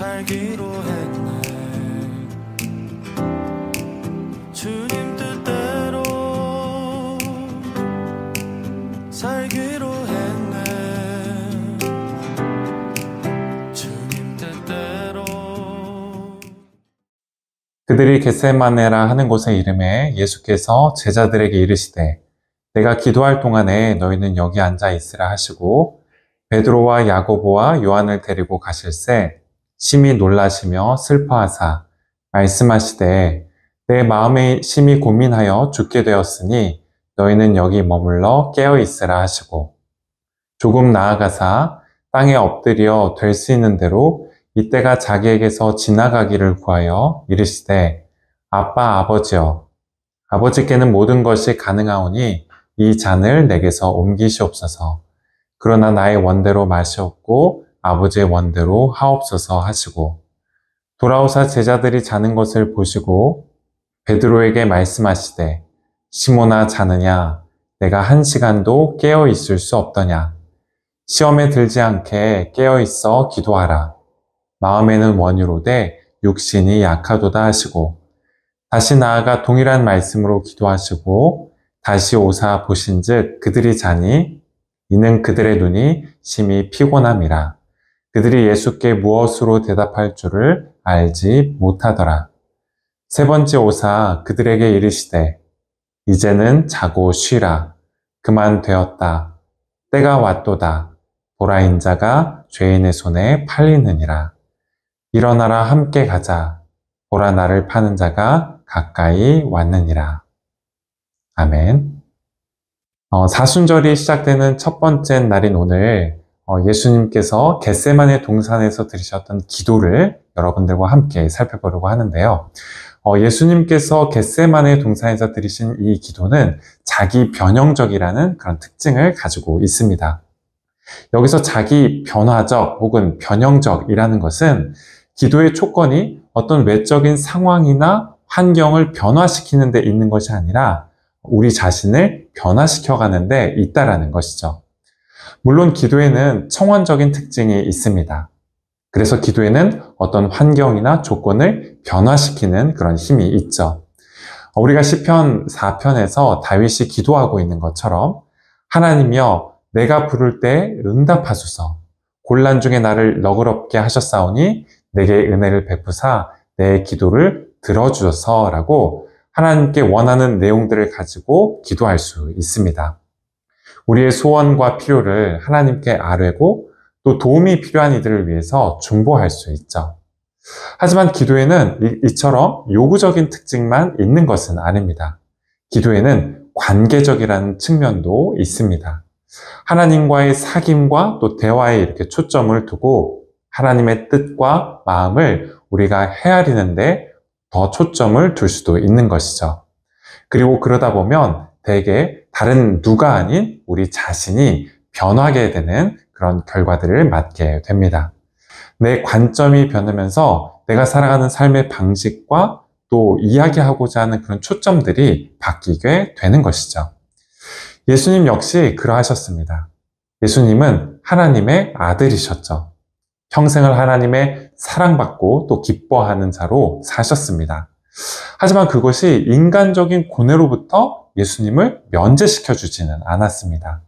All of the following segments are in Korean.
살기로 했네 주님 뜻대로 살기로 했네 주님 뜻대로 그들이 겟세마네라 하는 곳의 이름에 예수께서 제자들에게 이르시되 내가 기도할 동안에 너희는 여기 앉아 있으라 하시고 베드로와 야고보와 요한을 데리고 가실새 심히 놀라시며 슬퍼하사 말씀하시되 내 마음에 심히 고민하여 죽게 되었으니 너희는 여기 머물러 깨어 있으라 하시고 조금 나아가사 땅에 엎드려 될 수 있는 대로 이때가 자기에게서 지나가기를 구하여 이르시되 아빠 아버지여 아버지께는 모든 것이 가능하오니 이 잔을 내게서 옮기시옵소서 그러나 나의 원대로 마시옵고 아버지의 원대로 하옵소서 하시고 돌아오사 제자들이 자는 것을 보시고 베드로에게 말씀하시되 시모나 자느냐 내가 한 시간도 깨어 있을 수 없더냐 시험에 들지 않게 깨어 있어 기도하라 마음에는 원유로되 육신이 약하도다 하시고 다시 나아가 동일한 말씀으로 기도하시고 다시 오사 보신즉 그들이 자니 이는 그들의 눈이 심히 피곤함이라. 그들이 예수께 무엇으로 대답할 줄을 알지 못하더라. 세 번째 오사 그들에게 이르시되 이제는 자고 쉬라. 그만 되었다. 때가 왔도다. 보라 인자가 죄인의 손에 팔리느니라. 일어나라 함께 가자. 보라 나를 파는 자가 가까이 왔느니라. 아멘. 어, 사순절이 시작되는 첫 번째 날인 오늘 어, 예수님께서 겟세만의 동산에서 들으셨던 기도를 여러분들과 함께 살펴보려고 하는데요. 어, 예수님께서 겟세만의 동산에서 들으신 이 기도는 자기 변형적이라는 그런 특징을 가지고 있습니다. 여기서 자기 변화적 혹은 변형적이라는 것은 기도의 조건이 어떤 외적인 상황이나 환경을 변화시키는 데 있는 것이 아니라 우리 자신을 변화시켜 가는 데 있다라는 것이죠. 물론 기도에는 청원적인 특징이 있습니다. 그래서 기도에는 어떤 환경이나 조건을 변화시키는 그런 힘이 있죠. 우리가 시편 4편에서 다윗이 기도하고 있는 것처럼 하나님이여 내가 부를 때 응답하소서 곤란 중에 나를 너그럽게 하셨사오니 내게 은혜를 베푸사 내 기도를 들어주소서라고 하나님께 원하는 내용들을 가지고 기도할 수 있습니다. 우리의 소원과 필요를 하나님께 아뢰고 또 도움이 필요한 이들을 위해서 중보할 수 있죠. 하지만 기도에는 이처럼 요구적인 특징만 있는 것은 아닙니다. 기도에는 관계적이라는 측면도 있습니다. 하나님과의 사귐과 또 대화에 이렇게 초점을 두고 하나님의 뜻과 마음을 우리가 헤아리는데 더 초점을 둘 수도 있는 것이죠. 그리고 그러다 보면 대개 다른 누가 아닌 우리 자신이 변하게 되는 그런 결과들을 맞게 됩니다. 내 관점이 변하면서 내가 살아가는 삶의 방식과 또 이야기하고자 하는 그런 초점들이 바뀌게 되는 것이죠. 예수님 역시 그러하셨습니다. 예수님은 하나님의 아들이셨죠. 평생을 하나님의 사랑받고 또 기뻐하는 자로 사셨습니다. 하지만 그것이 인간적인 고뇌로부터 예수님을 면제시켜 주지는 않았습니다.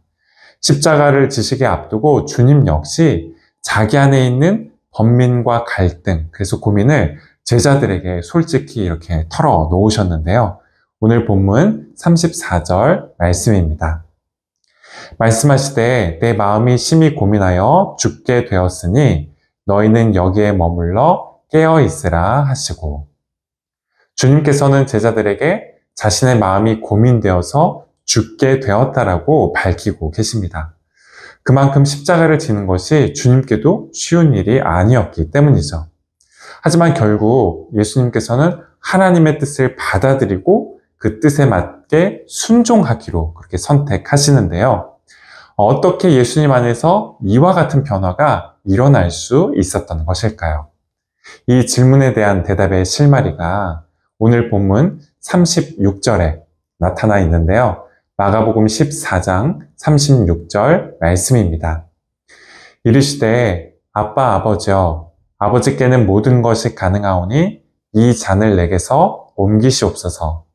십자가를 지식에 앞두고 주님 역시 자기 안에 있는 번민과 갈등, 그래서 고민을 제자들에게 솔직히 이렇게 털어 놓으셨는데요. 오늘 본문 34절 말씀입니다. 말씀하시되 내 마음이 심히 고민하여 죽게 되었으니 너희는 여기에 머물러 깨어 있으라 하시고 주님께서는 제자들에게 자신의 마음이 고민되어서 죽게 되었다라고 밝히고 계십니다. 그만큼 십자가를 지는 것이 주님께도 쉬운 일이 아니었기 때문이죠. 하지만 결국 예수님께서는 하나님의 뜻을 받아들이고 그 뜻에 맞게 순종하기로 그렇게 선택하시는데요. 어떻게 예수님 안에서 이와 같은 변화가 일어날 수 있었던 것일까요? 이 질문에 대한 대답의 실마리가 오늘 본문 36절에 나타나 있는데요. 마가복음 14장 36절 말씀입니다. 이르시되 아빠 아버지여 아버지께는 모든 것이 가능하오니 이 잔을 내게서 옮기시옵소서.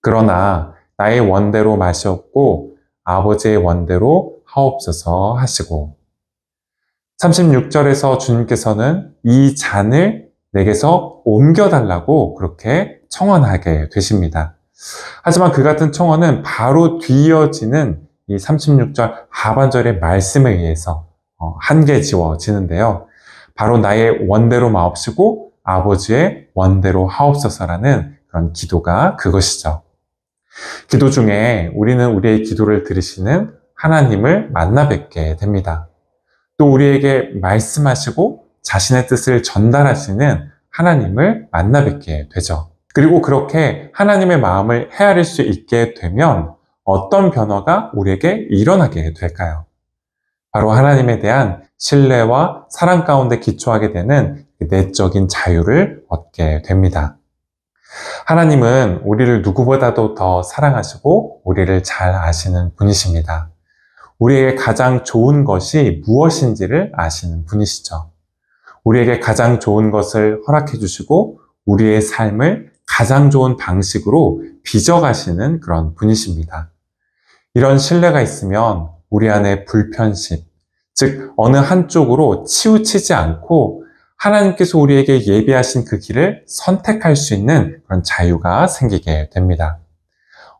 그러나 나의 원대로 맛이 없고 아버지의 원대로 하옵소서 하시고 36절에서 주님께서는 이 잔을 내게서 옮겨달라고 그렇게 청원하게 되십니다. 하지만 그 같은 청원은 바로 뒤어지는이 36절 하반절의 말씀에 의해서 어, 한계지워지는데요. 바로 나의 원대로 마옵시고 아버지의 원대로 하옵소서라는 그런 기도가 그것이죠. 기도 중에 우리는 우리의 기도를 들으시는 하나님을 만나 뵙게 됩니다. 또 우리에게 말씀하시고 자신의 뜻을 전달하시는 하나님을 만나 뵙게 되죠. 그리고 그렇게 하나님의 마음을 헤아릴 수 있게 되면 어떤 변화가 우리에게 일어나게 될까요? 바로 하나님에 대한 신뢰와 사랑 가운데 기초하게 되는 그 내적인 자유를 얻게 됩니다. 하나님은 우리를 누구보다도 더 사랑하시고 우리를 잘 아시는 분이십니다. 우리에게 가장 좋은 것이 무엇인지를 아시는 분이시죠. 우리에게 가장 좋은 것을 허락해 주시고 우리의 삶을 가장 좋은 방식으로 빚어가시는 그런 분이십니다. 이런 신뢰가 있으면 우리 안에 불편심, 즉 어느 한쪽으로 치우치지 않고 하나님께서 우리에게 예비하신 그 길을 선택할 수 있는 그런 자유가 생기게 됩니다.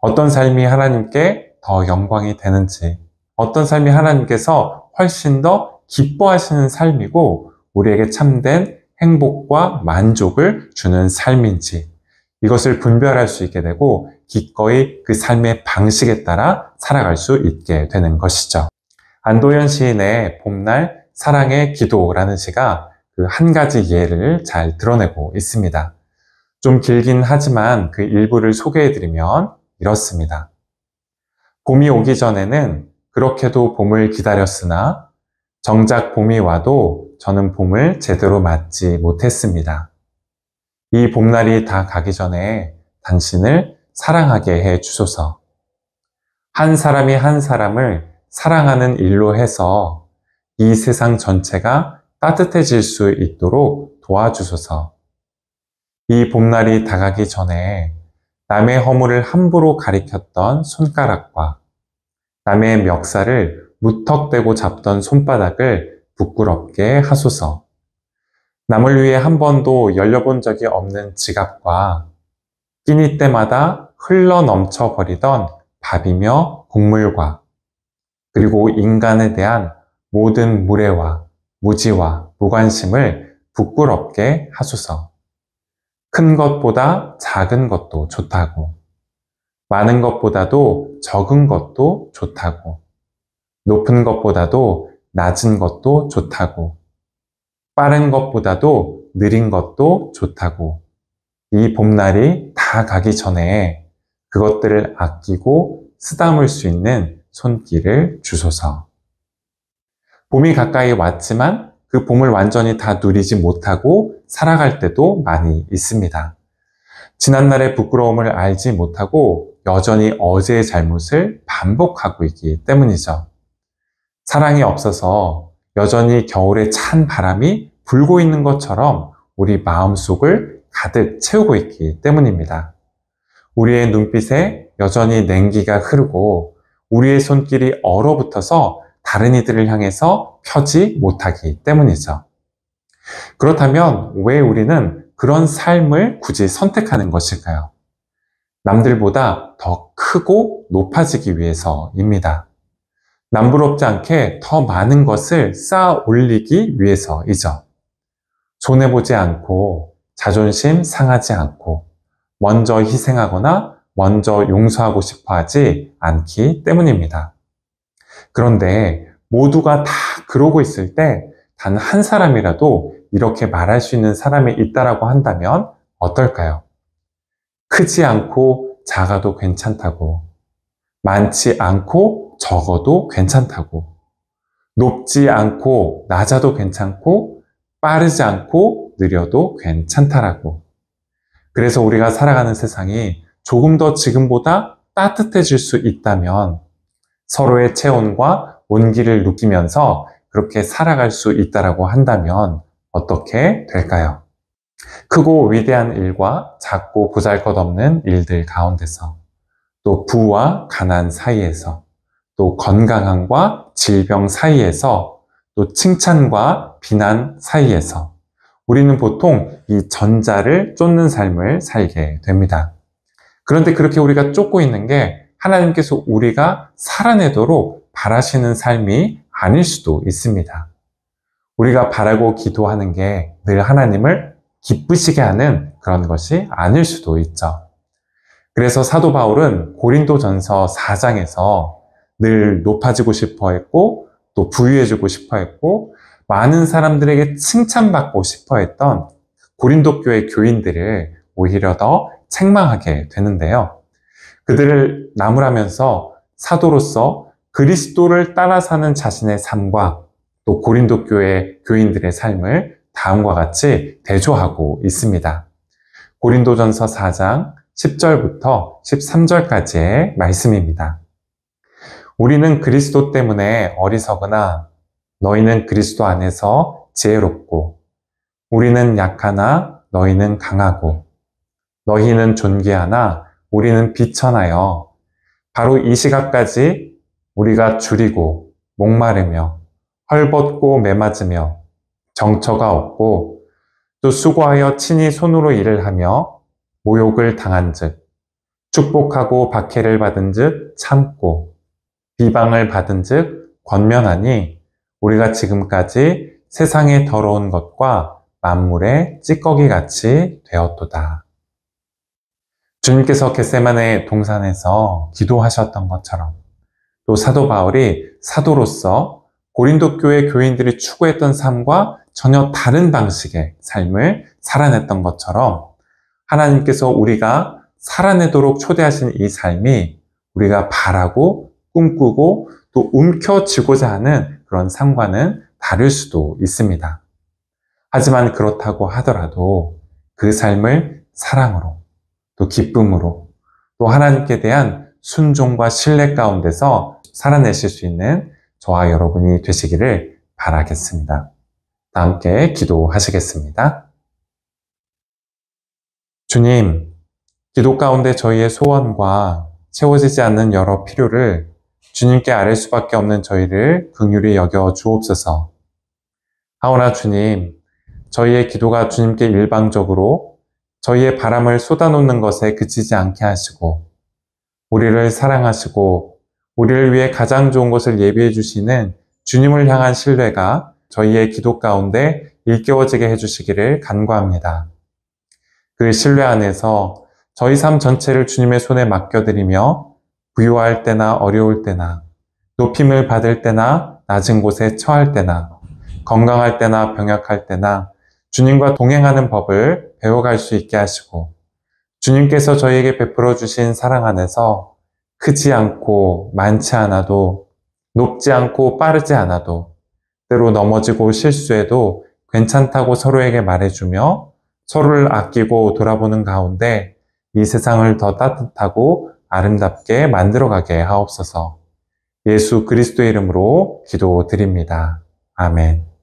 어떤 삶이 하나님께 더 영광이 되는지, 어떤 삶이 하나님께서 훨씬 더 기뻐하시는 삶이고 우리에게 참된 행복과 만족을 주는 삶인지 이것을 분별할 수 있게 되고 기꺼이 그 삶의 방식에 따라 살아갈 수 있게 되는 것이죠. 안도현 시인의 봄날 사랑의 기도라는 시가 그 한 가지 예를 잘 드러내고 있습니다. 좀 길긴 하지만 그 일부를 소개해드리면 이렇습니다. 봄이 오기 전에는 그렇게도 봄을 기다렸으나 정작 봄이 와도 저는 봄을 제대로 맞지 못했습니다. 이 봄날이 다 가기 전에 당신을 사랑하게 해 주소서. 한 사람이 한 사람을 사랑하는 일로 해서 이 세상 전체가 따뜻해질 수 있도록 도와주소서. 이 봄날이 다가기 전에 남의 허물을 함부로 가리켰던 손가락과 남의 멱살을 무턱대고 잡던 손바닥을 부끄럽게 하소서. 남을 위해 한 번도 열려본 적이 없는 지갑과 끼니 때마다 흘러 넘쳐 버리던 밥이며 국물과 그리고 인간에 대한 모든 무례와 무지와 무관심을 부끄럽게 하소서. 큰 것보다 작은 것도 좋다고. 많은 것보다도 적은 것도 좋다고. 높은 것보다도 낮은 것도 좋다고, 빠른 것보다도 느린 것도 좋다고, 이 봄날이 다 가기 전에 그것들을 아끼고 쓰담을수 있는 손길을 주소서. 봄이 가까이 왔지만 그 봄을 완전히 다 누리지 못하고 살아갈 때도 많이 있습니다. 지난날의 부끄러움을 알지 못하고 여전히 어제의 잘못을 반복하고 있기 때문이죠. 사랑이 없어서 여전히 겨울에 찬 바람이 불고 있는 것처럼 우리 마음속을 가득 채우고 있기 때문입니다. 우리의 눈빛에 여전히 냉기가 흐르고 우리의 손길이 얼어붙어서 다른 이들을 향해서 펴지 못하기 때문이죠. 그렇다면 왜 우리는 그런 삶을 굳이 선택하는 것일까요? 남들보다 더 크고 높아지기 위해서입니다. 남부럽지 않게 더 많은 것을 쌓아 올리기 위해서이죠. 손해보지 않고 자존심 상하지 않고 먼저 희생하거나 먼저 용서하고 싶어 하지 않기 때문입니다. 그런데 모두가 다 그러고 있을 때 단 한 사람이라도 이렇게 말할 수 있는 사람이 있다라고 한다면 어떨까요? 크지 않고 작아도 괜찮다고, 많지 않고 적어도 괜찮다고. 높지 않고 낮아도 괜찮고 빠르지 않고 느려도 괜찮다라고. 그래서 우리가 살아가는 세상이 조금 더 지금보다 따뜻해질 수 있다면 서로의 체온과 온기를 느끼면서 그렇게 살아갈 수 있다라고 한다면 어떻게 될까요? 크고 위대한 일과 작고 보잘것없는 일들 가운데서 또 부와 가난 사이에서 또 건강함과 질병 사이에서 또 칭찬과 비난 사이에서 우리는 보통 이 전자를 쫓는 삶을 살게 됩니다. 그런데 그렇게 우리가 쫓고 있는 게 하나님께서 우리가 살아내도록 바라시는 삶이 아닐 수도 있습니다. 우리가 바라고 기도하는 게 늘 하나님을 기쁘시게 하는 그런 것이 아닐 수도 있죠. 그래서 사도 바울은 고린도 전서 4장에서 늘 음. 높아지고 싶어 했고 또 부유해지고 싶어 했고 많은 사람들에게 칭찬받고 싶어 했던 고린도 교회 교인들을 오히려 더 책망하게 되는데요. 그들을 나무라면서 사도로서 그리스도를 따라 사는 자신의 삶과 또 고린도 교회 교인들의 삶을 다음과 같이 대조하고 있습니다. 고린도전서 4장 10절부터 13절까지의 말씀입니다. 우리는 그리스도 때문에 어리석으나 너희는 그리스도 안에서 지혜롭고 우리는 약하나 너희는 강하고 너희는 존귀하나 우리는 비천하여 바로 이 시각까지 우리가 줄이고 목마르며 헐벗고 매맞으며 정처가 없고 또 수고하여 친히 손으로 일을 하며 모욕을 당한즉 축복하고 박해를 받은즉 참고 비방을 받은즉 권면하니 우리가 지금까지 세상에 더러운 것과 만물의 찌꺼기 같이 되었도다. 주님께서 겟세만의 동산에서 기도하셨던 것처럼 또 사도 바울이 사도로서 고린도 교회 교인들이 추구했던 삶과 전혀 다른 방식의 삶을 살아냈던 것처럼 하나님께서 우리가 살아내도록 초대하신 이 삶이 우리가 바라고 꿈꾸고 또 움켜쥐고자 하는 그런 상관은 다를 수도 있습니다. 하지만 그렇다고 하더라도 그 삶을 사랑으로 또 기쁨으로 또 하나님께 대한 순종과 신뢰 가운데서 살아내실 수 있는 저와 여러분이 되시기를 바라겠습니다. 함께 기도하시겠습니다. 주님, 기도 가운데 저희의 소원과 채워지지 않는 여러 필요를 주님께 아뢰 수밖에 없는 저희를 긍휼히 여겨 주옵소서. 하오나 주님, 저희의 기도가 주님께 일방적으로 저희의 바람을 쏟아놓는 것에 그치지 않게 하시고, 우리를 사랑하시고, 우리를 위해 가장 좋은 것을 예비해 주시는 주님을 향한 신뢰가 저희의 기도 가운데 일깨워지게 해주시기를 간구합니다. 그 신뢰 안에서 저희 삶 전체를 주님의 손에 맡겨드리며 부유할 때나 어려울 때나 높임을 받을 때나 낮은 곳에 처할 때나 건강할 때나 병약할 때나 주님과 동행하는 법을 배워갈 수 있게 하시고 주님께서 저희에게 베풀어 주신 사랑 안에서 크지 않고 많지 않아도 높지 않고 빠르지 않아도 때로 넘어지고 실수해도 괜찮다고 서로에게 말해주며 서로를 아끼고 돌아보는 가운데 이 세상을 더 따뜻하고 아름답게 만들어가게 하옵소서 예수 그리스도의 이름으로 기도드립니다. 아멘.